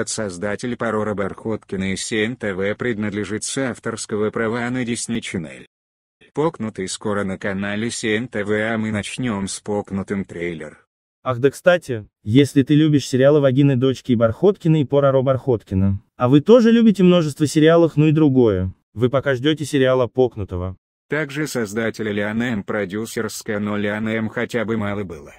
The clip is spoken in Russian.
От создателя Парора Бархоткина и 7 ТВ принадлежит с авторского права на Disney Channel. Покнутый скоро на канале 7 ТВ, а мы начнем с покнутым трейлер. Ах да кстати, если ты любишь сериалы «Вагины дочки» и «Бархоткина» и Пороро Бархоткина», а вы тоже любите множество сериалов, ну и другое, вы пока ждете сериала «Покнутого». Также создатель Лиан эм, продюсерская, но Лиан эм хотя бы мало было.